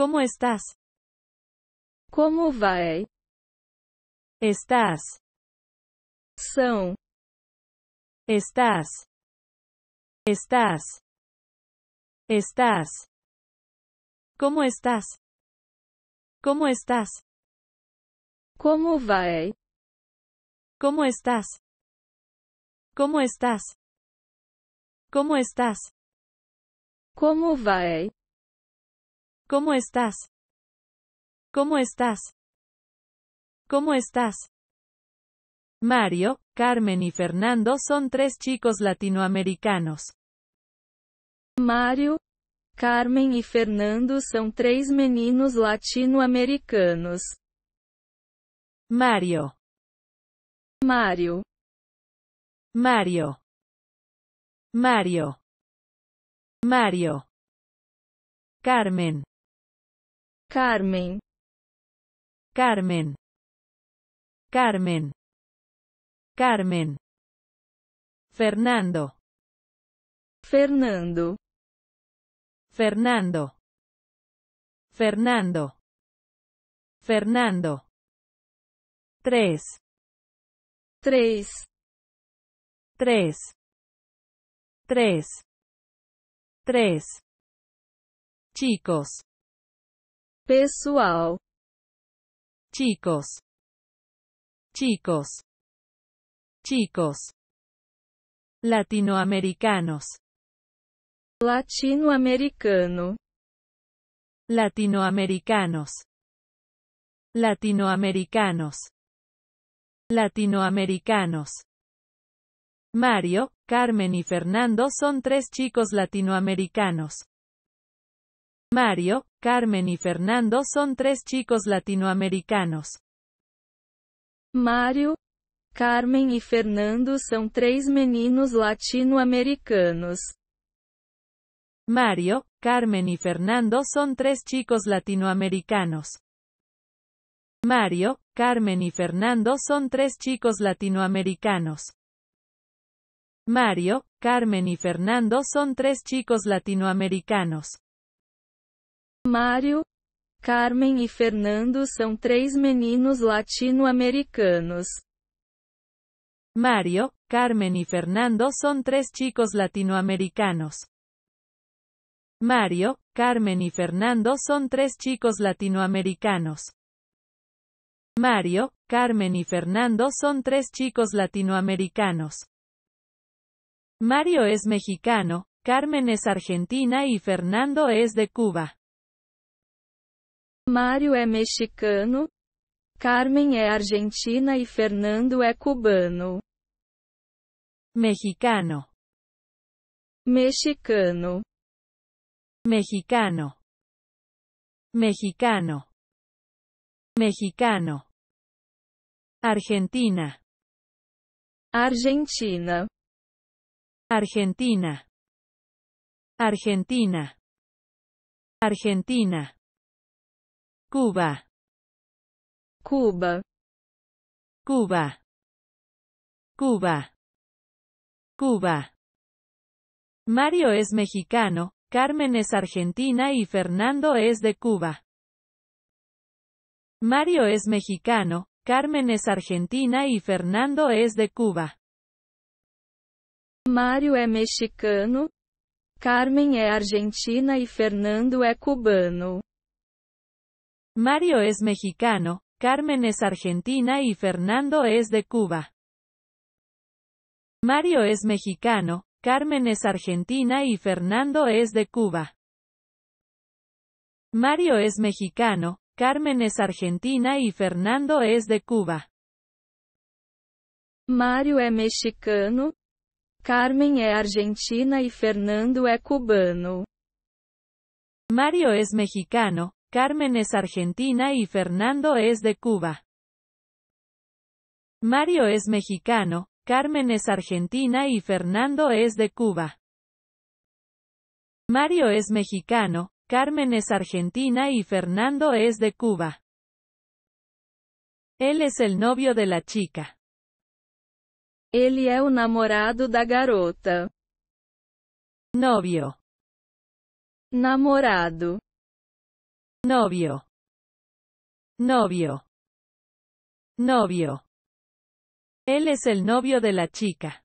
Como estás? Como vai? Estás. São. Estás. Estás. Estás. Como estás? Como estás? Como vai? Como estás? Como estás? Como estás? Como vai? ¿Cómo estás? ¿Cómo estás? ¿Cómo estás? Mario, Carmen y Fernando son tres chicos latinoamericanos. Mario, Carmen y Fernando son tres meninos latinoamericanos. Mario. Mario. Mario. Mario. Mario. Carmen. Carmen. Carmen. Carmen. Carmen. Fernando. Fernando. Fernando. Fernando. Fernando. Tres. Tres. Tres. Tres. Tres. Chicos pessoal. Chicos. Chicos. Chicos. Latinoamericanos. Latinoamericano. Latinoamericanos. Latinoamericanos. Latinoamericanos. Mario, Carmen y Fernando son tres chicos latinoamericanos. Mario, Carmen y Fernando son tres chicos latinoamericanos. Mario, Carmen y e Fernando son tres meninos latinoamericanos. Mario, Carmen y Fernando son tres chicos latinoamericanos. Mario, Carmen y Fernando son tres chicos latinoamericanos. Mario, Carmen y Fernando son tres chicos latinoamericanos. Mario, Carmen y e Fernando son tres meninos latinoamericanos. Mario, Carmen y Fernando son tres chicos latinoamericanos. Mario, Carmen y Fernando son tres chicos latinoamericanos. Mario, Carmen y Fernando son tres chicos latinoamericanos. Mario es mexicano, Carmen es argentina y Fernando es de Cuba. Mário é mexicano, Carmen é argentina e Fernando é cubano. Mexicano. Mexicano. Mexicano. Mexicano. Mexicano. Argentina. Argentina. Argentina. Argentina. Argentina. Cuba. Cuba. Cuba. Cuba. Cuba. Mario es mexicano, Carmen es argentina y Fernando es de Cuba. Mario es mexicano, Carmen es argentina y Fernando es de Cuba. Mario es mexicano, Carmen es argentina y e Fernando es cubano. Mario es mexicano, Carmen es argentina y Fernando es de Cuba. Mario es mexicano, Carmen es argentina y Fernando es de Cuba. Mario es mexicano, Carmen es argentina y Fernando es de Cuba. Mario es mexicano, Carmen es argentina y e Fernando es cubano. Mario es mexicano, Carmen es argentina y Fernando es de Cuba. Mario es mexicano, Carmen es argentina y Fernando es de Cuba. Mario es mexicano, Carmen es argentina y Fernando es de Cuba. Él es el novio de la chica. Él es o namorado da garota. Novio. Namorado novio novio novio él es el novio de la chica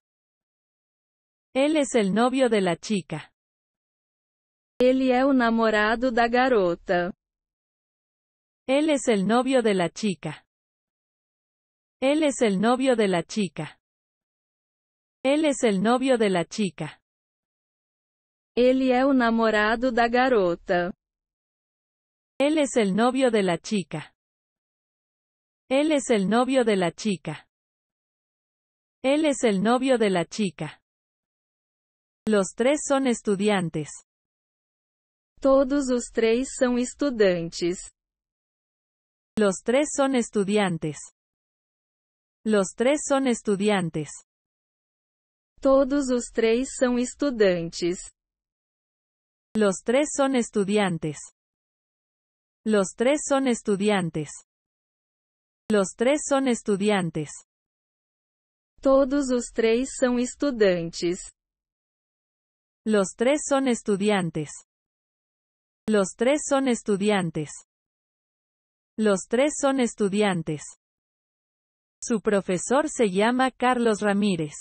él es el novio de la chica Él es el namorado da garota. Él es el novio de la chica. Él es el novio de la chica. Él es el novio de la chica. Él es o namorado da garota. Él es el novio de la chica. Él es el novio de la chica. Él es el novio de la chica. Los tres son estudiantes. Todos los tres son estudiantes. Los tres son estudiantes. Los tres son estudiantes. Todos los tres son estudiantes. Los tres son estudiantes. Los tres son estudiantes. Los tres son estudiantes. Todos los tres son estudiantes. Los tres son estudiantes. Los tres son estudiantes. Los tres son estudiantes. Su profesor se llama Carlos Ramírez.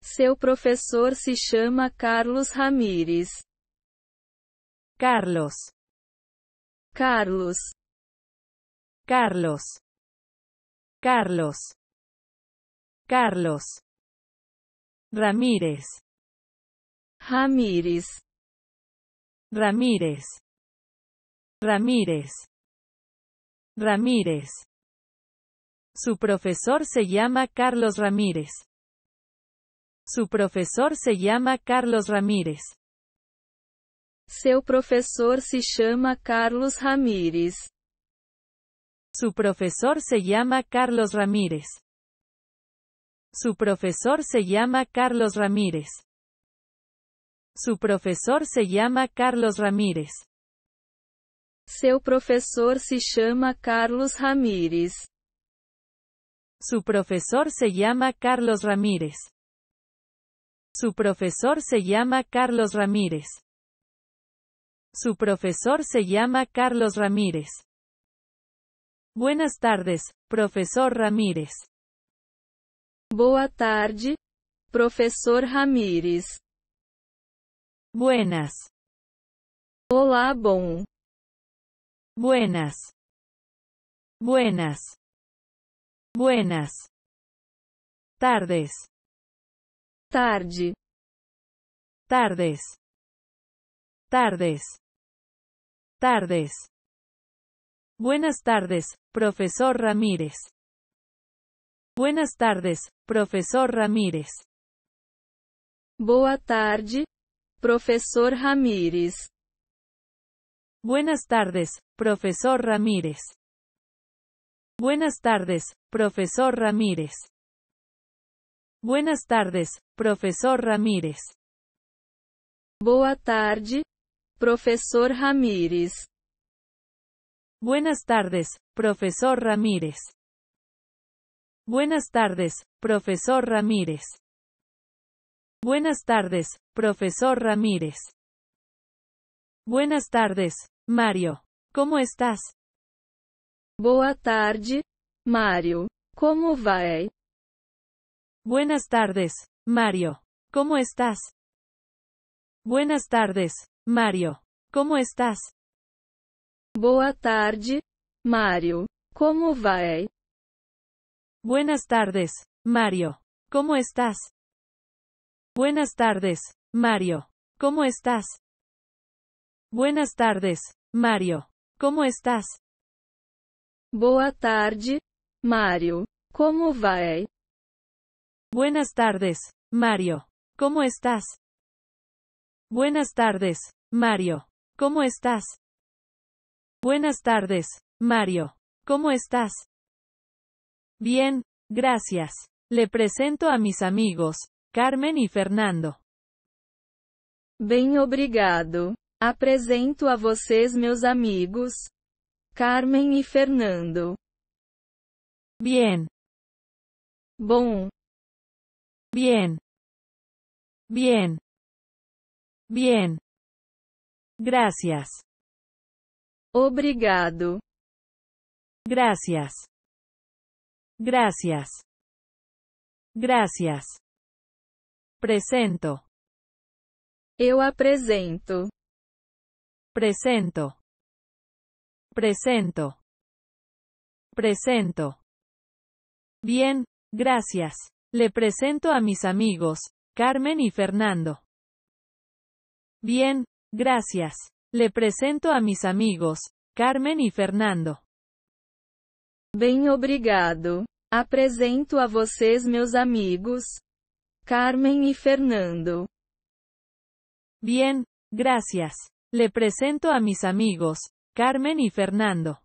Seu profesor se llama Carlos Ramírez. Carlos. Carlos. Carlos. Carlos. Carlos. Ramírez. Ramírez. Ramírez. Ramírez. Ramírez. Su profesor se llama Carlos Ramírez. Su profesor se llama Carlos Ramírez. Seu professor se chama Carlos Ramírez. Su profesor se llama Carlos Ramírez. Su profesor se llama Carlos Ramírez. Su profesor se llama Carlos Ramírez. Seu professor se chama Carlos Ramírez. Su profesor se llama Carlos Ramírez. Su profesor se llama Carlos Ramírez. Su profesor se llama Carlos Ramírez. Buenas tardes, profesor Ramírez. Boa tarde, profesor Ramírez. Buenas. Hola, bom. Buenas. Buenas. Buenas. Tardes. Tarde. Tardes. Tardes. Tardes. Buenas tardes, profesor Ramírez. Buenas tardes, profesor Ramírez. Boa tarde, profesor Ramírez. Buenas tardes, profesor Ramírez. Buenas tardes, profesor Ramírez. Buenas tardes, profesor Ramírez. Boa tarde, Profesor Ramírez. Buenas tardes, profesor Ramírez. Buenas tardes, profesor Ramírez. Buenas tardes, profesor Ramírez. Buenas tardes, Mario. ¿Cómo estás? Boa tarde, Mario. ¿Cómo va Buenas tardes, Mario. ¿Cómo estás? Buenas tardes, Mario, cómo estás? Boa tarde, Mario. ¿Cómo vai? Buenas tardes, Mario. ¿Cómo estás? Buenas tardes, Mario. ¿Cómo estás? Buenas tardes, Mario. ¿Cómo estás? Boa tarde, Mario. ¿Cómo vai? Buenas tardes, Mario. ¿Cómo estás? Buenas tardes, Mario. ¿Cómo estás? Buenas tardes, Mario. ¿Cómo estás? Bien, gracias. Le presento a mis amigos, Carmen y Fernando. Bien, obrigado. Apresento a vocês meus amigos, Carmen y e Fernando. Bien. Bom. Bien. Bien. Bien. Gracias. Obrigado. Gracias. Gracias. Gracias. Presento. Eu apresento. Presento. Presento. Presento. Bien, gracias. Le presento a mis amigos, Carmen y Fernando. Bien, Gracias. Le presento a mis amigos, Carmen y Fernando. Bien, obrigado. Apresento a vocês meus amigos, Carmen y e Fernando. Bien, gracias. Le presento a mis amigos, Carmen y Fernando.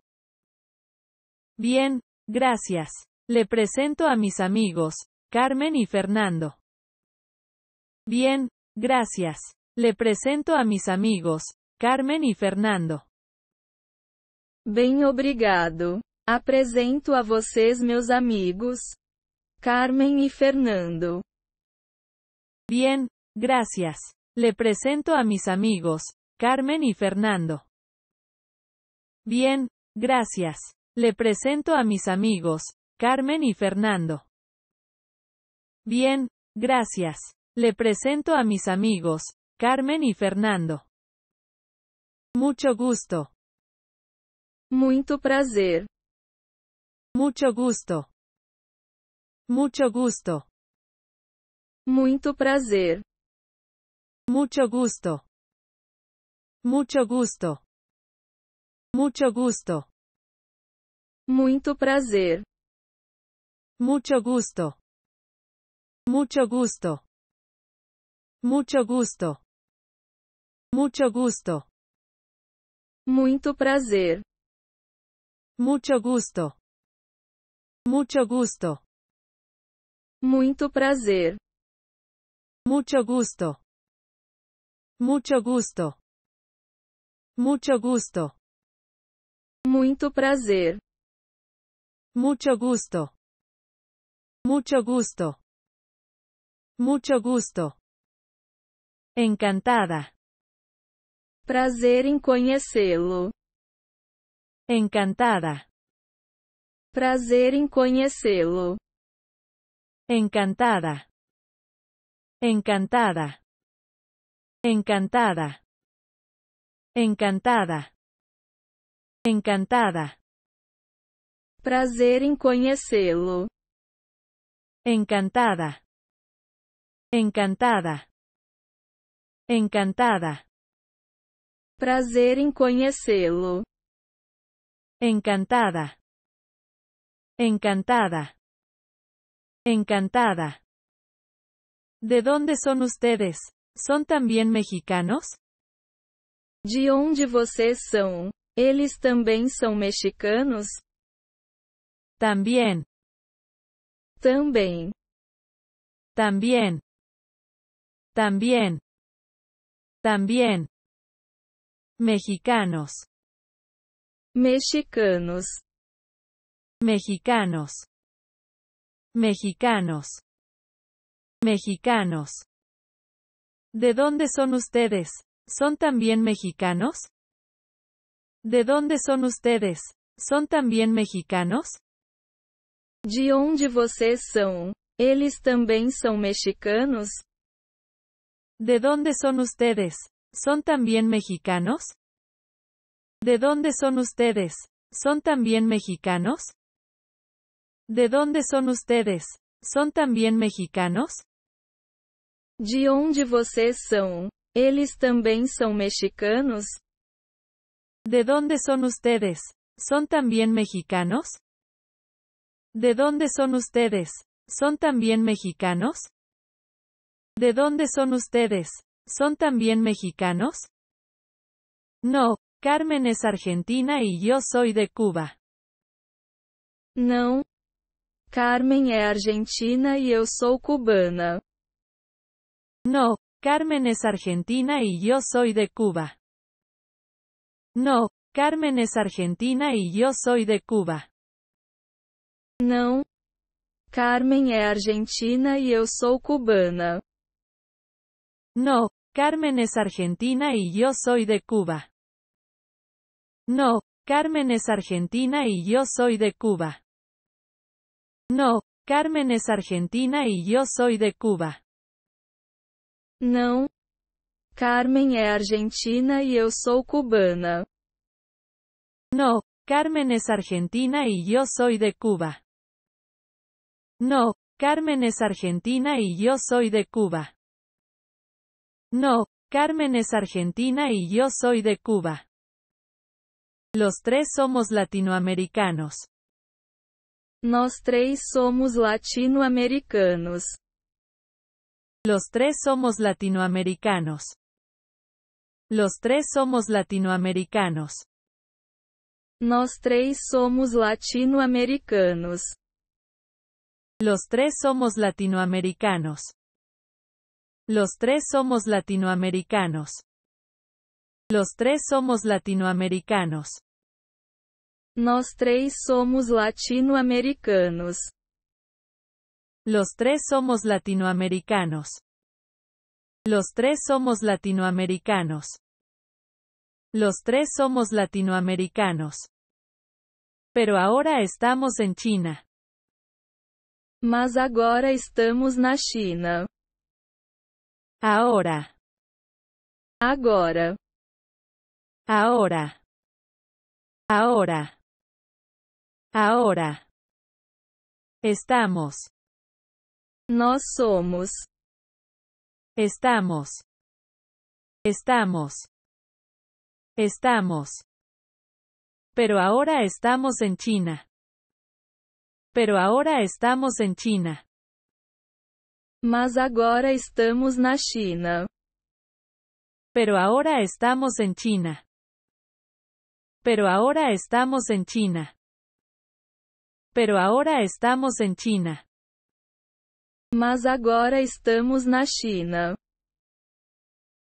Bien, gracias. Le presento a mis amigos, Carmen y Fernando. Bien, gracias. Le presento a mis amigos, Carmen y Fernando. Bien, obrigado. Apresento a vocês meus amigos, Carmen y e Fernando. Bien, gracias. Le presento a mis amigos, Carmen y Fernando. Bien, gracias. Le presento a mis amigos, Carmen y Fernando. Bien, gracias. Le presento a mis amigos, Carmen y Fernando. Mucho gusto. Mucho prazer. Mucho gusto. Mucho gusto. Mucho prazer. Mucho gusto. Mucho gusto. Mucho gusto. Mucho prazer. Mucho gusto. Mucho gusto. Mucho gusto. Mucho gusto. Muito prazer. Mucho gusto. Mucho gusto. Muito prazer. Mucho gusto. Mucho gusto. Mucho gusto. Muito prazer. Mucho gusto. Mucho gusto. Mucho gusto. Encantada. Prazer em conhecê-lo. Encantada. Prazer em conhecê-lo. Encantada. Encantada. Encantada. Encantada. Encantada. Prazer em conhecê-lo. Encantada. Encantada. Encantada. Prazer em conhecê-lo. Encantada. Encantada. Encantada. ¿De onde são ustedes? São também mexicanos? De onde vocês são? Eles também são mexicanos? Também. Também. Também. Também. Também. mexicanos, mexicanos, mexicanos, mexicanos, mexicanos. ¿De dónde son ustedes? ¿Son también mexicanos? ¿De dónde son ustedes? ¿Son también mexicanos? De dónde vocês son, Eles también son mexicanos? ¿De dónde son ustedes? ¿Son también mexicanos? ¿De dónde son ustedes? ¿Son también mexicanos? ¿De dónde son ustedes? ¿Son también mexicanos? De dónde vocês Eles también mexicanos? ¿De dónde son ustedes? ¿Son también mexicanos? ¿De dónde son ustedes? ¿Son también mexicanos? ¿De dónde son ustedes? ¿Son también mexicanos? No, Carmen es argentina y yo soy de Cuba. no Carmen es argentina y e eu sou cubana. No, Carmen es argentina y yo soy de Cuba. No, Carmen es argentina y yo soy de Cuba. no Carmen es argentina y yo soy cubana. No, Carmen es argentina y yo soy de Cuba. No, Carmen es argentina y yo soy de Cuba. No, Carmen es argentina y yo soy de Cuba. No, Carmen es argentina y yo soy cubana. No, Carmen es argentina y yo soy de Cuba. No, Carmen es argentina y yo soy de Cuba. No, Carmen es argentina y yo soy de Cuba. Los tres somos latinoamericanos. Nos tres somos latinoamericanos. Los tres somos latinoamericanos. Los tres somos latinoamericanos. Nos tres somos latinoamericanos. Los tres somos latinoamericanos. Los tres somos latinoamericanos. Los tres somos latinoamericanos. Nos tres somos latinoamericanos. Los tres somos latinoamericanos. Los tres somos latinoamericanos. Los tres somos latinoamericanos. Pero ahora estamos en China. Mas agora estamos na China. Ahora. ahora, Ahora. Ahora. Ahora. Estamos. no somos. Estamos. Estamos. Estamos. Pero ahora estamos en China. Pero ahora estamos en China. Mas agora estamos na China. Pero ahora estamos en China. Pero ahora estamos en China. Pero ahora estamos en China. Mas agora estamos na China.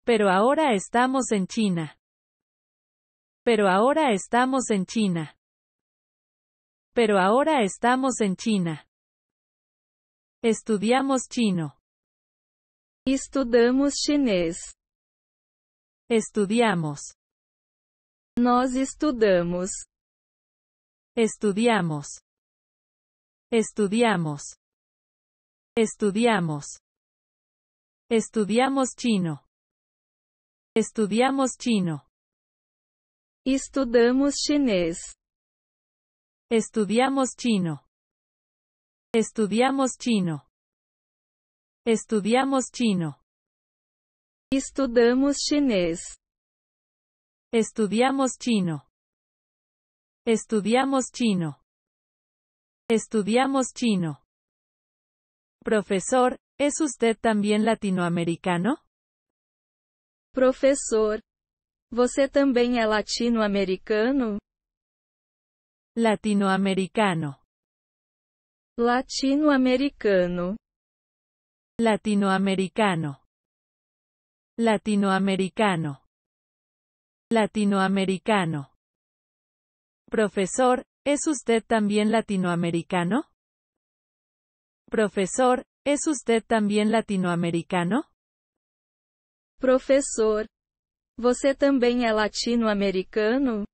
Pero ahora estamos en China. Pero ahora estamos en China. Pero ahora estamos en China. Estudiamos chino. estudiamos chinés Estudiamos. nos estudamos. Estudiamos. Estudiamos. Estudiamos. Estudiamos chino. Estudiamos chino. Estudamos chinês. Estudiamos chino. Estudiamos chino. Estudiamos chino. Estudamos chinés Estudiamos chino. Estudiamos chino. Estudiamos chino. Profesor, ¿es usted también latinoamericano? Profesor, ¿você también es latinoamericano? Latinoamericano. Latinoamericano, latinoamericano, latinoamericano, latinoamericano. Profesor, ¿es usted también latinoamericano? Profesor, ¿es usted también latinoamericano? Profesor, ¿você también es latinoamericano?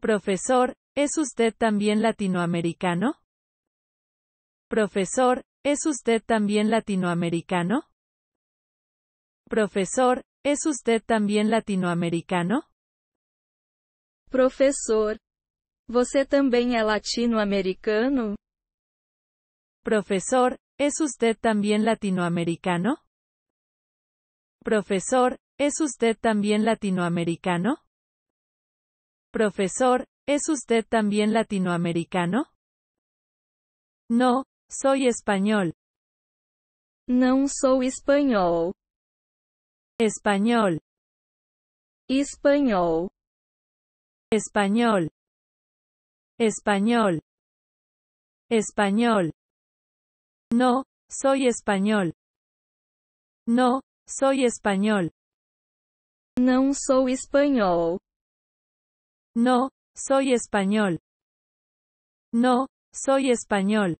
Profesor, ¿es usted también latinoamericano? Profesor, ¿es usted también latinoamericano? Profesor, ¿es usted también latinoamericano? Profesor, ¿você también es Profesor, ¿es usted también latinoamericano? Profesor, ¿es usted también latinoamericano? Profesor, ¿es usted también latinoamericano? No, soy español. No soy español. Español. Español. Español. Español. Español. No, soy español. No, soy español. No soy español. No, soy español. No, soy español.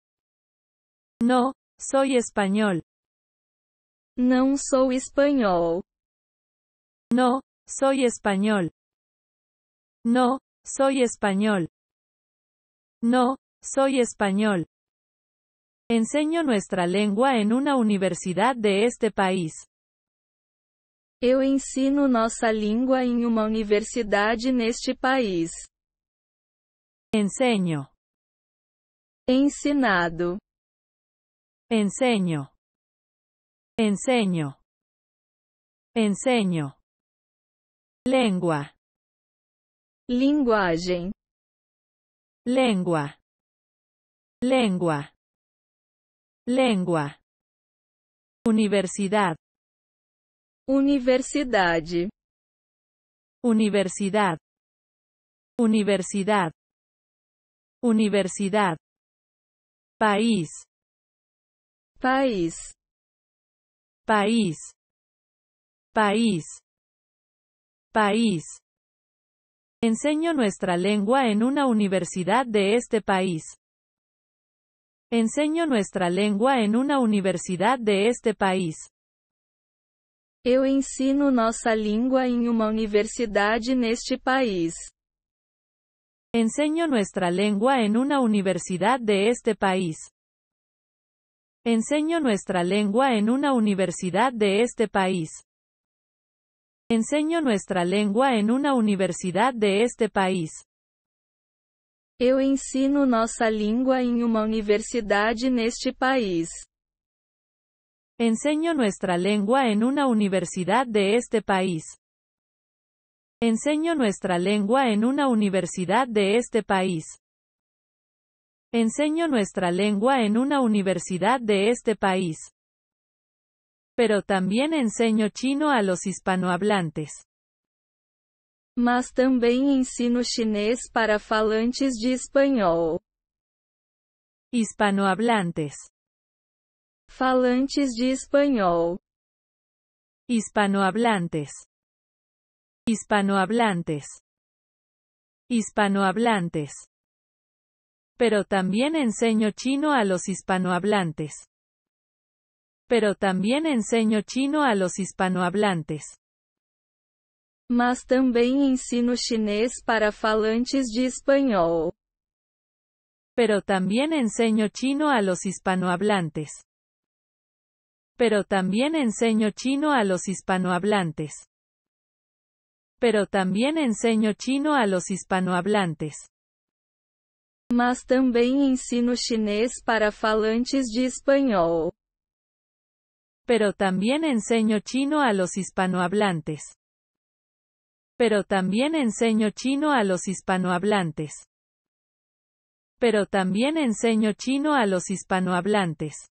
No, soy español. Não sou espanhol. No, soy español. No, soy español. No, soy español. Enseño nuestra lengua en una universidad de este país. Eu ensino nossa língua em uma universidade neste país. Enseño. Ensinado. Enseño. Enseño. Enseño. Lengua. lenguaje Lengua. Lengua. Lengua. Universidad. Universidad, Universidad. Universidad. Universidad. País país, país, país, país. Enseño nuestra lengua en una universidad de este país. Enseño nuestra lengua en una universidad de este país. Eu ensino nossa língua em uma universidade neste país. Enseño nuestra lengua en una universidad de este país. Enseño nuestra lengua en una universidad de este país. Enseño nuestra lengua en una universidad de este país. Eu ensino nossa língua em uma universidade neste país. Enseño nuestra lengua en una universidad de este país. Enseño nuestra lengua en una universidad de este país. Enseño nuestra lengua en una universidad de este país. Pero también enseño chino a los hispanohablantes. Mas también ensino chinés para falantes de español. Hispanohablantes. Falantes de español. Hispanohablantes. Hispanohablantes. Hispanohablantes. Pero también enseño chino a los hispanohablantes. Pero también enseño chino a los hispanohablantes. Mas también ensino chinés para falantes de español. Pero también enseño chino a los hispanohablantes. Pero también enseño chino a los hispanohablantes. Pero también enseño chino a los hispanohablantes mas también ensino chinés para falantes de español. Pero también enseño chino a los hispanohablantes. Pero también enseño chino a los hispanohablantes. Pero también enseño chino a los hispanohablantes.